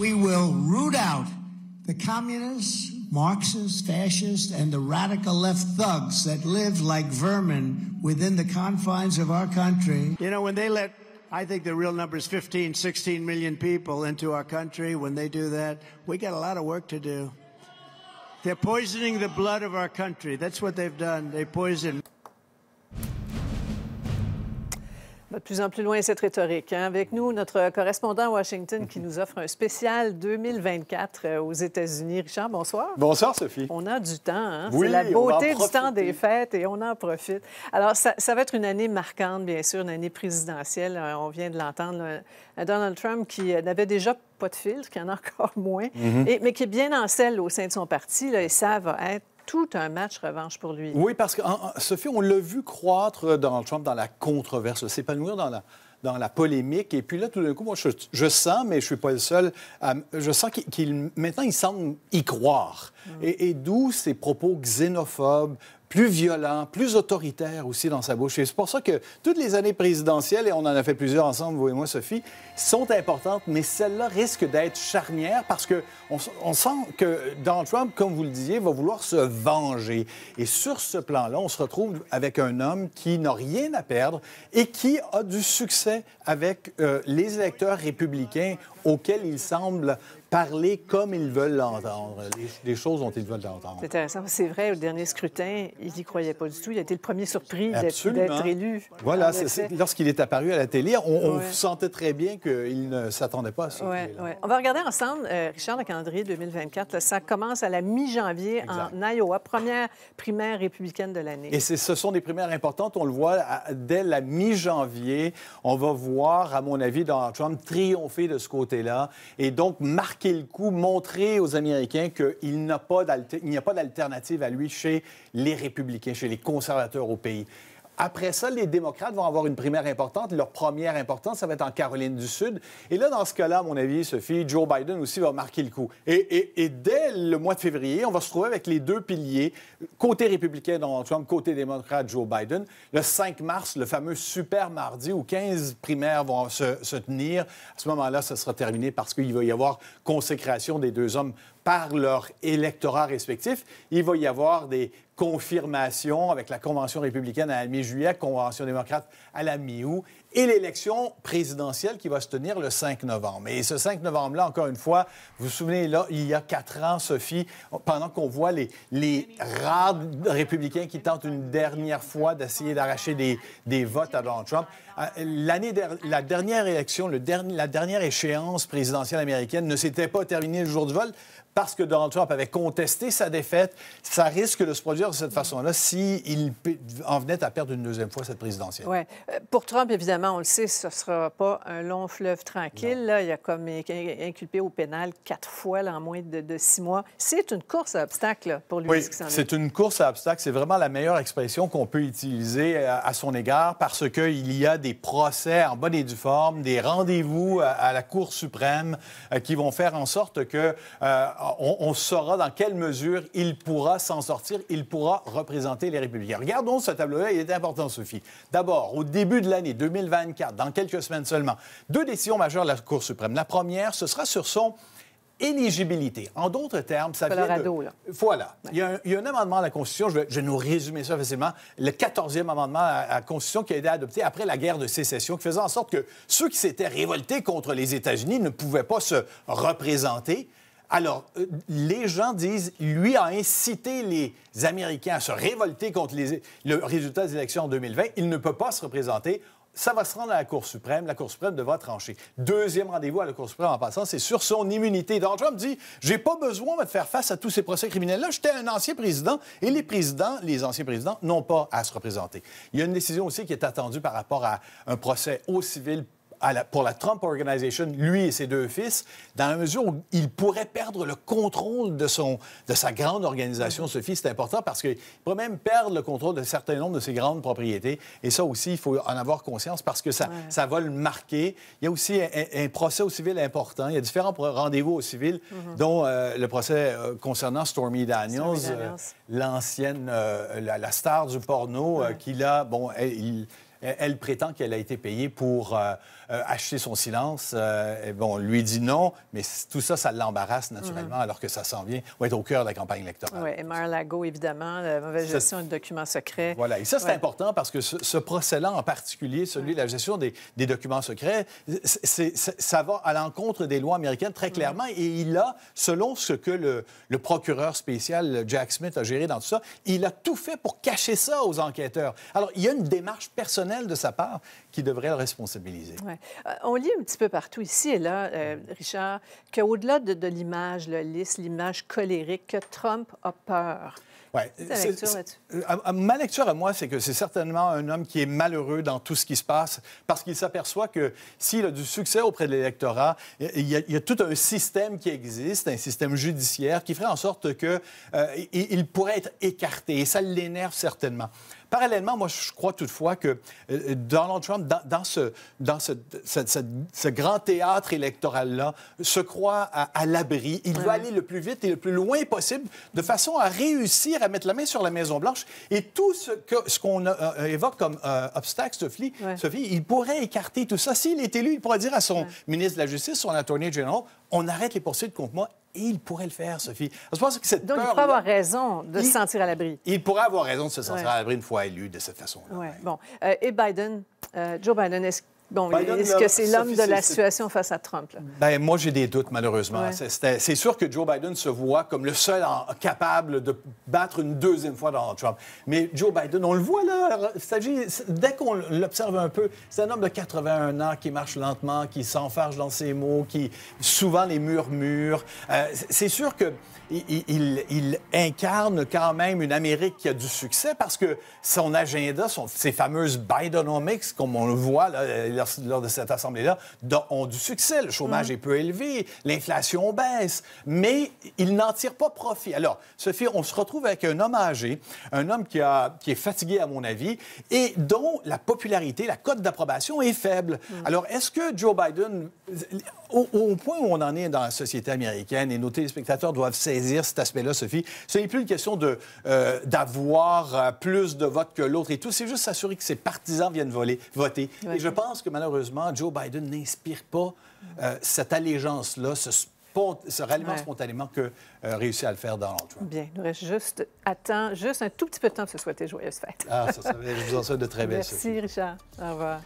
we will root out the communists, Marxists, fascists, and the radical left thugs that live like vermin within the confines of our country. You know, when they let, I think the real number is 15, 16 million people into our country, when they do that, we got a lot of work to do. They're poisoning the blood of our country. That's what they've done. They poison. de plus en plus loin cette rhétorique. Hein. Avec nous, notre correspondant à Washington qui nous offre un spécial 2024 euh, aux États-Unis. Richard, bonsoir. Bonsoir, Sophie. On a du temps. Hein. C'est la beauté du temps des fêtes et on en profite. Alors, ça, va être une année marquante, bien sûr, une année présidentielle. Euh, on vient de l'entendre. Donald Trump qui euh, n'avait déjà pas de filtre, qui en a encore moins, mm-hmm. et, mais qui est bien en selle au sein de son parti. Là, et ça va être tout un match revanche pour lui. Oui, parce que, Sophie, on l'a vu croître euh, Donald Trump dans la controverse, s'épanouir dans la, dans la polémique. Et puis là, tout d'un coup, moi, je, sens, mais je suis pas le seul, je sens qu'il, maintenant, il semble y croire. Mm. Et, et d'où ces propos xénophobes, plus violent, plus autoritaire aussi dans sa bouche. Et c'est pour ça que toutes les années présidentielles, et on en a fait plusieurs ensemble, vous et moi, Sophie, sont importantes, mais celle-là risque d'être charnière parce que on, sent que Donald Trump, comme vous le disiez, va vouloir se venger. Et sur ce plan-là, on se retrouve avec un homme qui n'a rien à perdre et qui a du succès avec euh, les électeurs républicains auxquels il semble parler comme ils veulent l'entendre, les, choses dont ils veulent l'entendre. C'est intéressant. C'est vrai, au dernier scrutin, il n'y croyait pas du tout. Il a été le premier surpris d'être élu. Voilà, lorsqu'il est apparu à la télé, on, sentait très bien qu'il ne s'attendait pas à ça. Ouais, ouais. On va regarder ensemble, euh, Richard, le calendrier 2024. ça commence à la mi-janvier en Iowa, première primaire républicaine de l'année. Et ce sont des primaires importantes. On le voit dès la mi-janvier. On va voir, à mon avis, Donald Trump triompher de ce côté-là et donc marquer quel coup, montrer aux Américains qu'il n'y a pas d'alternative à lui chez les républicains, chez les conservateurs au pays. Après ça, les démocrates vont avoir une primaire importante. Leur première importante, ça va être en Caroline du Sud. Et là, dans ce cas-là, à mon avis, Sophie, Joe Biden aussi va marquer le coup. Et, dès le mois de février, on va se trouver avec les deux piliers, côté républicain Donald Trump, côté démocrate Joe Biden. Le 5 mars, le fameux super mardi où 15 primaires vont se, se tenir. À ce moment-là, ça sera terminé parce qu'il va y avoir consécration des deux hommes par leur électorat respectif. Il va y avoir des confirmations avec la Convention républicaine à mi-juillet, Convention démocrate à la mi-août, et l'élection présidentielle qui va se tenir le 5 novembre. Et ce 5 novembre-là, encore une fois, vous vous souvenez, là, il y a quatre ans, Sophie, pendant qu'on voit les, rares républicains qui tentent une dernière fois d'essayer d'arracher des, votes à Donald Trump, euh, l'année la dernière élection, le la dernière échéance présidentielle américaine ne s'était pas terminée le jour du vol parce que Donald Trump avait contesté sa défaite, ça risque de se produire de cette façon-là s'il en venait à perdre une deuxième fois cette présidentielle. Ouais. Euh, pour Trump, évidemment, on le sait, ce ne sera pas un long fleuve tranquille. Il a comme inculpé au pénal quatre fois là, en moins de, six mois. C'est une course à obstacles pour lui. Oui, c'est une course à obstacles. C'est vraiment la meilleure expression qu'on peut utiliser euh, à, son égard parce qu'il y a des procès en bonne et due forme, des rendez-vous à, la Cour suprême euh, qui vont faire en sorte que on, saura dans quelle mesure il pourra s'en sortir, il pourra représenter les républicains. Regardons ce tableau-là, il est important, Sophie. D'abord, au début de l'année 2024, dans quelques semaines seulement, deux décisions majeures de la Cour suprême. La première, ce sera sur son éligibilité. En d'autres termes, ça Voilà. Il, y a un, amendement à la Constitution, je je vais nous résumer ça facilement, le 14e amendement à la Constitution qui a été adopté après la guerre de sécession, qui faisait en sorte que ceux qui s'étaient révoltés contre les États-Unis ne pouvaient pas se représenter. Alors, euh, les gens disent, lui a incité les Américains à se révolter contre les, le résultat des élections en 2020. Il ne peut pas se représenter. Ça va se rendre à la Cour suprême. La Cour suprême devra trancher. Deuxième rendez-vous à la Cour suprême en passant, c'est sur son immunité. Donald Trump dit J'ai pas besoin de faire face à tous ces procès criminels-là. J'étais un ancien président et les présidents, les anciens présidents, n'ont pas à se représenter. Il y a une décision aussi qui est attendue par rapport à un procès au civil pour la Trump Organization, lui et ses deux fils, dans la mesure où il pourrait perdre le contrôle de, son, de sa grande organisation. ce mm-hmm. fils c'est important parce qu'il pourrait même perdre le contrôle d'un certain nombre de ses grandes propriétés. Et ça aussi, il faut en avoir conscience parce que ça, ça va le marquer. Il y a aussi un, procès au civil important. Il y a différents rendez-vous au civil, mm-hmm. dont euh, le procès euh, concernant Stormy Daniels, euh, l'ancienne, la, star du porno, qui là, bon, il elle prétend qu'elle a été payée pour euh, euh, acheter son silence. Euh, bon, on lui dit non, mais tout ça, ça l'embarrasse naturellement, mhm. alors que ça s'en vient. On être au cœur de la campagne électorale. Oui, et Mar-Lago, évidemment, la mauvaise gestion des de documents secrets. Voilà, et ça, c'est important parce que ce, ce procès-là, en particulier, celui de la gestion des, documents secrets, ça va à l'encontre des lois américaines très mhm. clairement. Et il a, selon ce que le, le procureur spécial Jack Smith a géré dans tout ça, il a tout fait pour cacher ça aux enquêteurs. Alors, il y a une démarche personnelle de sa part qui devrait le responsabiliser. Euh, on lit un petit peu partout ici et là, euh, Richard, qu'au-delà de, l'image lisse, l'image colérique, que Trump a peur. Euh, ma lecture à moi, c'est que c'est certainement un homme qui est malheureux dans tout ce qui se passe parce qu'il s'aperçoit que s'il a du succès auprès de l'électorat, il y, a, tout un système qui existe, un système judiciaire qui ferait en sorte qu'il il pourrait être écarté et ça l'énerve certainement. Parallèlement, moi, je crois toutefois que euh, euh, Donald Trump, dans, ce, grand théâtre électoral-là, se croit à, l'abri. Il doit aller le plus vite et le plus loin possible de façon à réussir à mettre la main sur la Maison-Blanche. Et tout ce qu'on euh, évoque comme obstacle, Sophie, il pourrait écarter tout ça. S'il est élu, il pourrait dire à son ministre de la Justice, son attorney general, on arrête les poursuites contre moi et il pourrait le faire, Sophie. Je pense que cette Donc, il pourrait avoir raison de se sentir à l'abri. Il pourrait avoir raison de se sentir à l'abri une fois élu de cette façon-là. Ouais. Bon. Euh, et Biden, euh, Joe Biden, est-ce Bon, est-ce que c'est l'homme de la situation face à Trump? Là? Ben, moi, j'ai des doutes, malheureusement. C'est sûr que Joe Biden se voit comme le seul capable de battre une deuxième fois Donald Trump. Mais Joe Biden, on le voit là, dès qu'on l'observe un peu, c'est un homme de 81 ans qui marche lentement, qui s'enfarge dans ses mots, qui souvent les murmure. Euh, c'est sûr que il, incarne quand même une Amérique qui a du succès parce que son agenda, ses fameuses Bidenomics, comme on le voit, là, lors de cette Assemblée-là ont du succès. Le chômage mm. est peu élevé, l'inflation baisse, mais ils n'en tirent pas profit. Alors, Sophie, on se retrouve avec un homme âgé, un homme qui, a, qui est fatigué, à mon avis, et dont la popularité, la cote d'approbation est faible. Mm. Alors, est-ce que Joe Biden, au, point où on en est dans la société américaine, et nos téléspectateurs doivent saisir cet aspect-là, Sophie, ce n'est plus une question euh, d'avoir euh, plus de votes que l'autre et tout, c'est juste s'assurer que ses partisans viennent voter. Et je pense que malheureusement, Joe Biden n'inspire pas euh, cette allégeance-là, ce ralliement spontanément que euh, réussit à le faire Donald Trump. Bien, il nous reste juste juste un tout petit peu de temps pour se souhaiter joyeuses fêtes. ah, ça, ça, je vous en souhaite de très belles Merci, Richard. Au revoir.